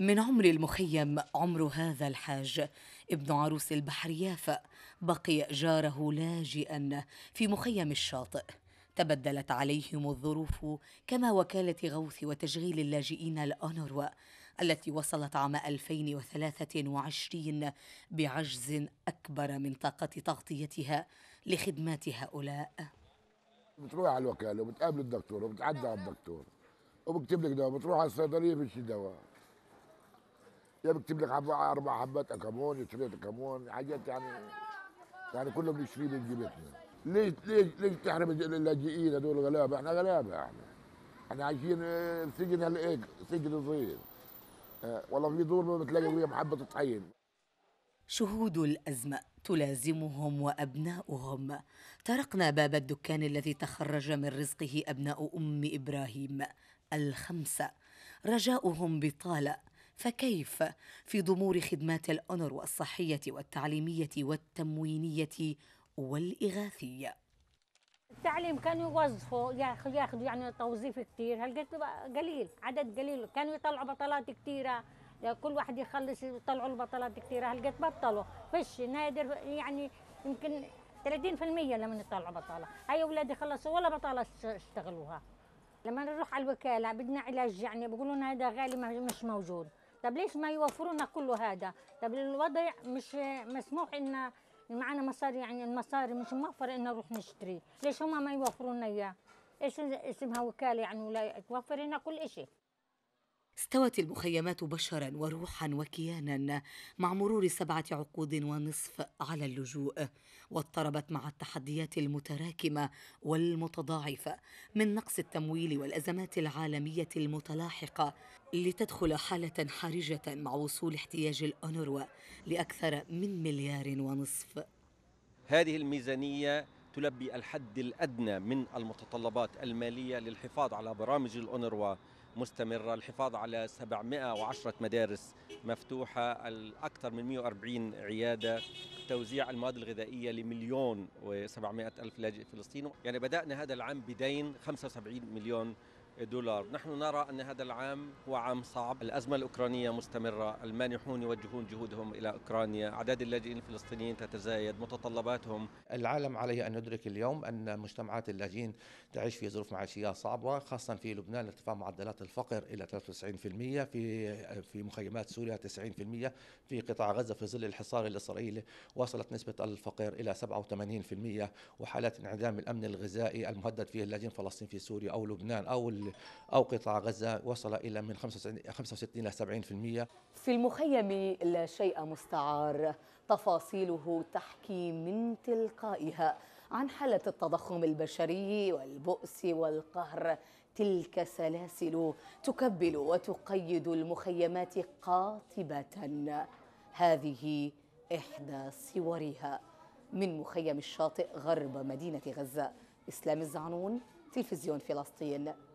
من عمر المخيم عمر هذا الحاج ابن عروس البحر يافا بقي جاره لاجئا في مخيم الشاطئ تبدلت عليهم الظروف كما وكالة غوث وتشغيل اللاجئين الأونروا التي وصلت عام 2023 بعجز أكبر من طاقة تغطيتها لخدمات هؤلاء بتروح على الوكالة وبتقابل الدكتور وبتعدى على الدكتور وبكتب لك دواء بتروح على الصيدلية في دواء يا بكتب لك حبة أربع حبات أكمون ثلاثة أكمون حاجات يعني يعني كله بنشتريه من جيبتنا ليش ليش ليش تحرم اللاجئين هذول غلابة احنا غلابة احنا احنا عايشين آه، سجن هالإيك سجن صغير آه، والله في دور ما بتلاقي فيها محبة طحين شهود الأزمة تلازمهم وأبناؤهم طرقنا باب الدكان الذي تخرج من رزقه أبناء أم إبراهيم الخمسة رجاؤهم بطالة فكيف في ضمور خدمات الأونروا الصحية والتعليمية والتموينية والإغاثية التعليم كانوا يوظفوا ياخذوا يعني توظيف كثير هلقيت قليل عدد قليل كانوا يطلعوا بطلات كثيره يعني كل واحد يخلص يطلعوا البطلات كثيره هلقيت بطلوا فش نادر يعني يمكن 30% لما يطلعوا بطاله هاي اولادي خلصوا ولا بطاله اشتغلوها لما نروح على الوكاله بدنا علاج يعني بيقولوا لنا هذا غالي مش موجود طب ليش ما يوفروا لنا كل هذا طب الوضع مش مسموح ان معنا مصاري يعني المصاري مش موفر ان نروح نشتري ليش هم ما يوفروا لنا اياه ايش اسمها وكاله يعني ولا توفر لنا كل شيء استوت المخيمات بشرا وروحا وكيانا مع مرور سبعه عقود ونصف على اللجوء واضطربت مع التحديات المتراكمه والمتضاعفه من نقص التمويل والازمات العالميه المتلاحقه لتدخل حاله حرجه مع وصول احتياج الاونروا لاكثر من مليار ونصف هذه الميزانيه تلبي الحد الادنى من المتطلبات الماليه للحفاظ على برامج الاونروا مستمرة الحفاظ على 710 مدارس مفتوحة أكثر من 140 عيادة توزيع المواد الغذائية لمليون و700 ألف لاجئ فلسطيني يعني بدأنا هذا العام بدين 75 مليون دولار نحن نرى أن هذا العام هو عام صعب الأزمة الأوكرانية مستمرة المانحون يوجهون جهودهم إلى أوكرانيا أعداد اللاجئين الفلسطينيين تتزايد متطلباتهم العالم عليه أن ندرك اليوم أن مجتمعات اللاجئين تعيش في ظروف معيشية صعبة خاصة في لبنان ارتفاع معدلات الفقر إلى 93% في في مخيمات سوريا 90% في قطاع غزة في ظل الحصار الإسرائيلي وصلت نسبة الفقر إلى 87% وحالات انعدام الأمن الغذائي المهدد فيه اللاجئين الفلسطينيين في سوريا أو لبنان أو أو قطاع غزة وصل إلى من 65 إلى 70% في المخيم لا شيء مستعار تفاصيله تحكي من تلقائها عن حالة التضخم البشري والبؤس والقهر تلك سلاسل تكبل وتقيد المخيمات قاطبة هذه إحدى صورها من مخيم الشاطئ غرب مدينة غزة إسلام الزعنون تلفزيون فلسطين